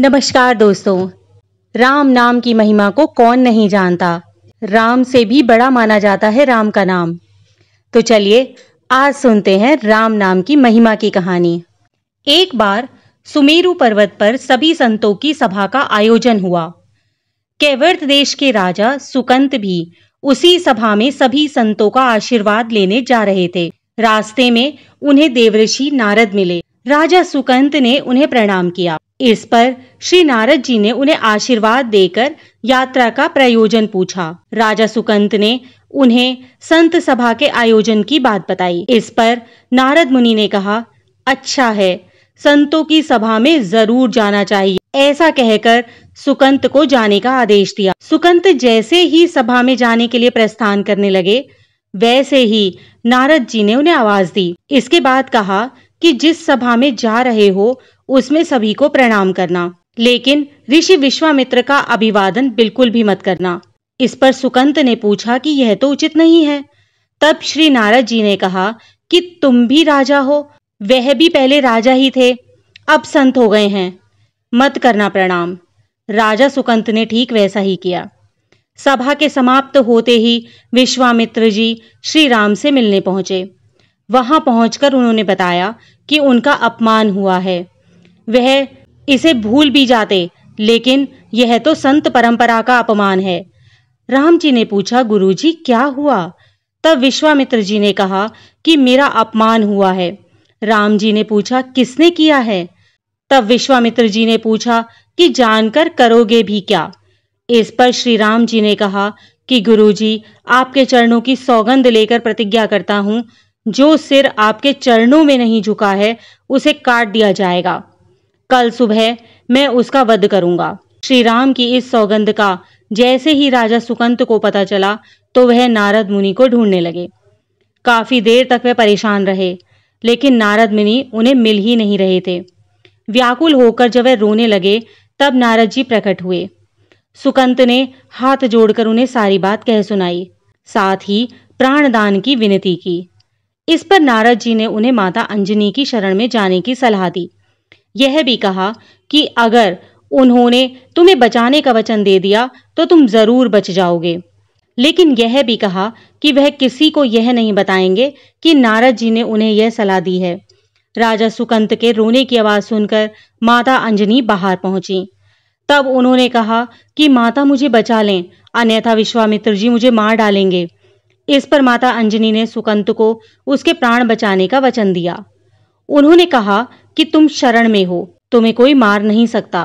नमस्कार दोस्तों राम नाम की महिमा को कौन नहीं जानता राम से भी बड़ा माना जाता है राम का नाम तो चलिए आज सुनते हैं राम नाम की महिमा की कहानी एक बार सुमेरु पर्वत पर सभी संतों की सभा का आयोजन हुआ कैवर्त देश के राजा सुकंत भी उसी सभा में सभी संतों का आशीर्वाद लेने जा रहे थे रास्ते में उन्हें देवऋषि नारद मिले राजा सुकंत ने उन्हें प्रणाम किया इस पर श्री नारद जी ने उन्हें आशीर्वाद देकर यात्रा का प्रयोजन पूछा राजा सुकंत ने उन्हें संत सभा के आयोजन की बात बताई इस पर नारद मुनि ने कहा अच्छा है संतों की सभा में जरूर जाना चाहिए ऐसा कहकर सुकंत को जाने का आदेश दिया सुकंत जैसे ही सभा में जाने के लिए प्रस्थान करने लगे वैसे ही नारद जी ने उन्हें आवाज दी इसके बाद कहा कि जिस सभा में जा रहे हो उसमें सभी को प्रणाम करना लेकिन ऋषि विश्वामित्र का अभिवादन बिल्कुल भी मत करना इस पर सुकंत ने पूछा कि यह तो उचित नहीं है तब श्री नारद जी ने कहा कि तुम भी राजा हो वह भी पहले राजा ही थे अब संत हो गए हैं मत करना प्रणाम राजा सुकंत ने ठीक वैसा ही किया सभा के समाप्त होते ही विश्वामित्र जी श्री राम से मिलने पहुंचे वहां पहुंचकर उन्होंने बताया कि उनका अपमान हुआ है वह इसे भूल भी जाते लेकिन यह तो संत परंपरा का अपमान है राम जी ने पूछा गुरु जी क्या हुआ तब विश्वामित्र जी ने कहा कि मेरा अपमान हुआ है राम जी ने पूछा किसने किया है तब विश्वामित्र जी ने पूछा कि जानकर करोगे भी क्या इस पर श्री राम जी ने कहा कि गुरु जी आपके चरणों की सौगंध लेकर प्रतिज्ञा करता हूं जो सिर आपके चरणों में नहीं झुका है उसे काट दिया जाएगा कल सुबह मैं उसका वध करूंगा श्री राम की इस सौगंध का जैसे ही राजा सुकंत को पता चला तो वह नारद मुनि को ढूंढने लगे काफी देर तक वे परेशान रहे लेकिन नारद मुनि उन्हें मिल ही नहीं रहे थे व्याकुल होकर जब वह रोने लगे तब नारद जी प्रकट हुए सुकंत ने हाथ जोड़कर उन्हें सारी बात कह सुनाई साथ ही प्राणदान की विनती की इस पर नारद जी ने उन्हें माता अंजनी की शरण में जाने की सलाह दी यह भी कहा कि अगर उन्होंने तुम्हें बचाने का वचन दे दिया तो तुम जरूर बच जाओगे लेकिन यह भी कहा कि वह किसी को यह नहीं बताएंगे कि नारद जी ने उन्हें यह सलाह दी है राजा सुकंत के रोने की आवाज सुनकर माता अंजनी बाहर पहुंची तब उन्होंने कहा कि माता मुझे बचा लें अन्यथा विश्वामित्र जी मुझे मार डालेंगे इस पर माता अंजनी ने सुकंत को उसके प्राण बचाने का वचन दिया उन्होंने कहा कि तुम शरण में हो तुम्हें कोई मार नहीं सकता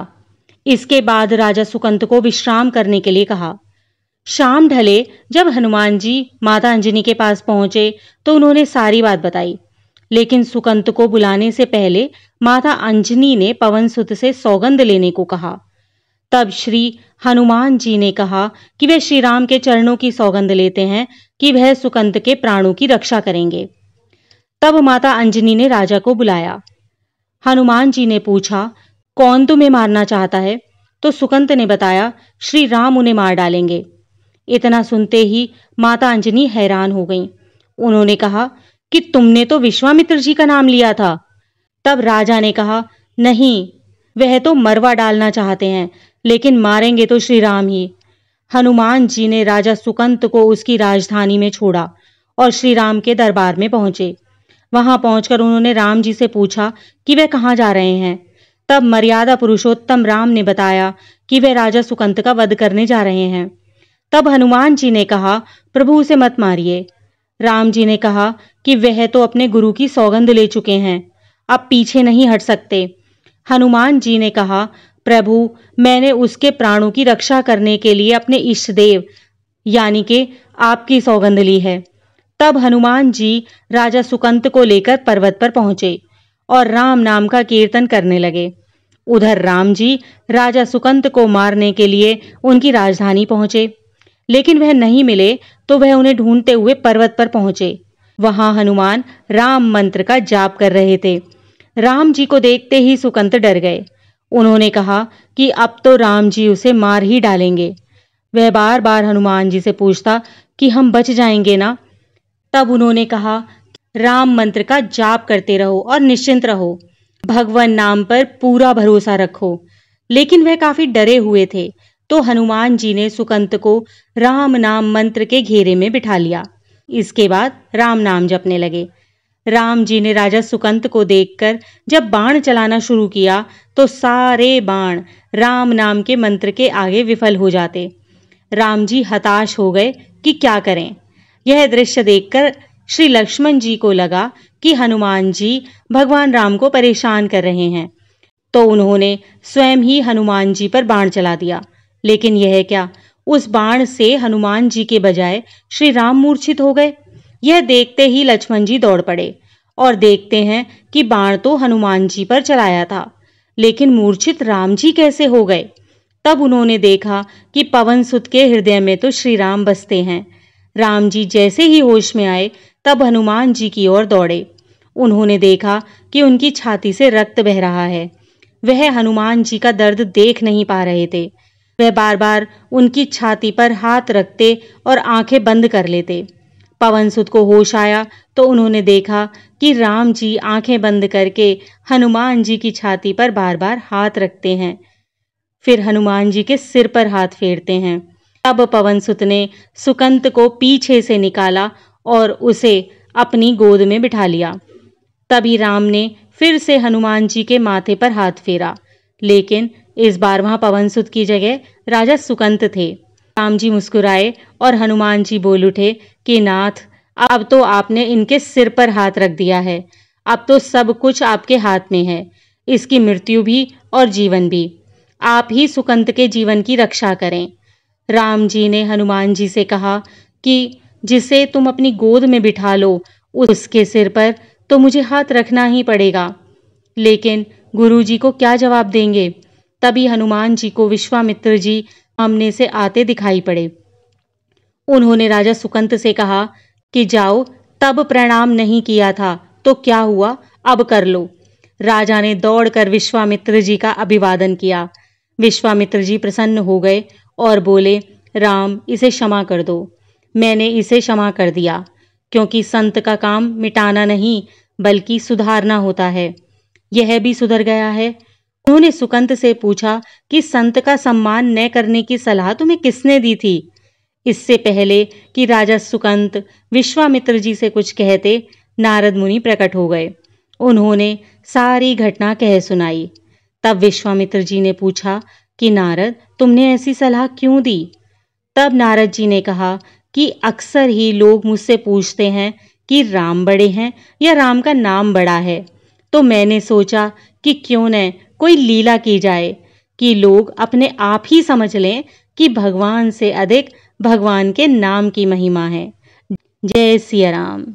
इसके बाद राजा सुकंत को विश्राम करने के लिए कहा शाम ढले जब हनुमान जी माता अंजनी के पास पहुंचे तो उन्होंने सारी बात बताई लेकिन सुकंत को बुलाने से पहले माता अंजनी ने पवन सुत से सौगंध लेने को कहा तब श्री हनुमान जी ने कहा कि वे श्री राम के चरणों की सौगंध लेते हैं कि वह सुकंत के प्राणों की रक्षा करेंगे तब माता अंजनी ने राजा को बुलाया हनुमान जी ने पूछा कौन तुम्हें मारना चाहता है तो सुकंत ने बताया श्री राम उन्हें मार डालेंगे इतना सुनते ही माता अंजनी हैरान हो गईं। उन्होंने कहा कि तुमने तो विश्वामित्र जी का नाम लिया था तब राजा ने कहा नहीं वह तो मरवा डालना चाहते हैं लेकिन मारेंगे तो श्री राम ही हनुमान जी ने राजा सुकंत को उसकी राजधानी में छोड़ा और श्री राम के दरबार में पहुंचे वहां पहुंचकर उन्होंने राम जी से पूछा कि वे कहाँ जा रहे हैं तब मर्यादा पुरुषोत्तम राम ने बताया कि वे राजा सुकंत का वध करने जा रहे हैं तब हनुमान जी ने कहा प्रभु उसे मत मारिए राम जी ने कहा कि वह तो अपने गुरु की सौगंध ले चुके हैं अब पीछे नहीं हट सकते हनुमान जी ने कहा प्रभु मैंने उसके प्राणों की रक्षा करने के लिए अपने इष्ट देव यानी कि आपकी सौगंध ली है तब हनुमान जी राजा सुकंत को लेकर पर्वत पर पहुंचे और राम नाम का कीर्तन करने लगे उधर राम जी राजा सुकंत को मारने के लिए उनकी राजधानी पहुंचे लेकिन वह नहीं मिले तो वह उन्हें ढूंढते हुए पर्वत पर पहुंचे वहां हनुमान राम मंत्र का जाप कर रहे थे राम जी को देखते ही सुकंत डर गए उन्होंने कहा कि अब तो राम जी उसे मार ही डालेंगे वह बार बार हनुमान जी से पूछता कि हम बच जाएंगे ना तब उन्होंने कहा राम मंत्र का जाप करते रहो और निश्चिंत रहो भगवान नाम पर पूरा भरोसा रखो लेकिन वह काफी डरे हुए थे तो हनुमान जी ने सुकंत को राम नाम मंत्र के घेरे में बिठा लिया इसके बाद राम नाम जपने लगे राम जी ने राजा सुकंत को देखकर जब बाण चलाना शुरू किया तो सारे बाण राम नाम के मंत्र के आगे विफल हो जाते राम जी हताश हो गए कि क्या करें यह दृश्य देखकर श्री लक्ष्मण जी को लगा कि हनुमान जी भगवान राम को परेशान कर रहे हैं तो उन्होंने स्वयं ही हनुमान जी पर बाण चला दिया लेकिन यह क्या उस बाण से हनुमान जी के बजाय श्री राम मूर्छित हो गए यह देखते ही लक्ष्मण जी दौड़ पड़े और देखते हैं कि बाण तो हनुमान जी पर चलाया था लेकिन मूर्छित राम जी कैसे हो गए तब उन्होंने देखा कि पवन सुत के हृदय में तो श्री राम बसते हैं राम जी जैसे ही होश में आए तब हनुमान जी की ओर दौड़े उन्होंने देखा कि उनकी छाती से रक्त बह रहा है वह हनुमान जी का दर्द देख नहीं पा रहे थे वह बार बार उनकी छाती पर हाथ रखते और आंखें बंद कर लेते पवन सुद को होश आया तो उन्होंने देखा कि राम जी आंखें बंद करके हनुमान जी की छाती पर बार बार हाथ रखते हैं फिर हनुमान जी के सिर पर हाथ फेरते हैं तब पवन सुत ने सुकंत को पीछे से निकाला और उसे अपनी गोद में बिठा लिया तभी राम ने फिर से हनुमान जी के माथे पर हाथ फेरा लेकिन इस बार वहाँ पवनसुत की जगह राजा सुकंत थे राम जी मुस्कुराए और हनुमान जी बोल उठे कि नाथ अब तो आपने इनके सिर पर हाथ रख दिया है अब तो सब कुछ आपके हाथ में है इसकी मृत्यु भी और जीवन भी आप ही सुकंत के जीवन की रक्षा करें राम जी ने हनुमान जी से कहा कि जिसे तुम अपनी गोद में बिठा लो उसके सिर पर तो मुझे हाथ रखना ही पड़ेगा लेकिन गुरु जी को क्या जवाब देंगे तभी हनुमान जी को विश्वामित्र जी आमने से आते दिखाई पड़े उन्होंने राजा सुकंत से कहा कि जाओ तब प्रणाम नहीं किया था तो क्या हुआ अब कर लो राजा ने दौड़कर विश्वामित्र जी का अभिवादन किया विश्वामित्र जी प्रसन्न हो गए और बोले राम इसे क्षमा कर दो मैंने इसे क्षमा कर दिया क्योंकि संत का काम मिटाना नहीं बल्कि सुधारना होता है यह भी सुधर गया है उन्होंने सुकंत से पूछा कि संत का सम्मान न करने की सलाह तुम्हें किसने दी थी इससे पहले कि राजा सुकंत विश्वामित्र जी से कुछ कहते नारद मुनि प्रकट हो गए उन्होंने सारी घटना कह सुनाई तब विश्वामित्र जी ने पूछा कि नारद तुमने ऐसी सलाह क्यों दी तब नारद जी ने कहा कि अक्सर ही लोग मुझसे पूछते हैं कि राम बड़े हैं या राम का नाम बड़ा है तो मैंने सोचा कि क्यों न कोई लीला की जाए कि लोग अपने आप ही समझ लें कि भगवान से अधिक भगवान के नाम की महिमा है जय सिया राम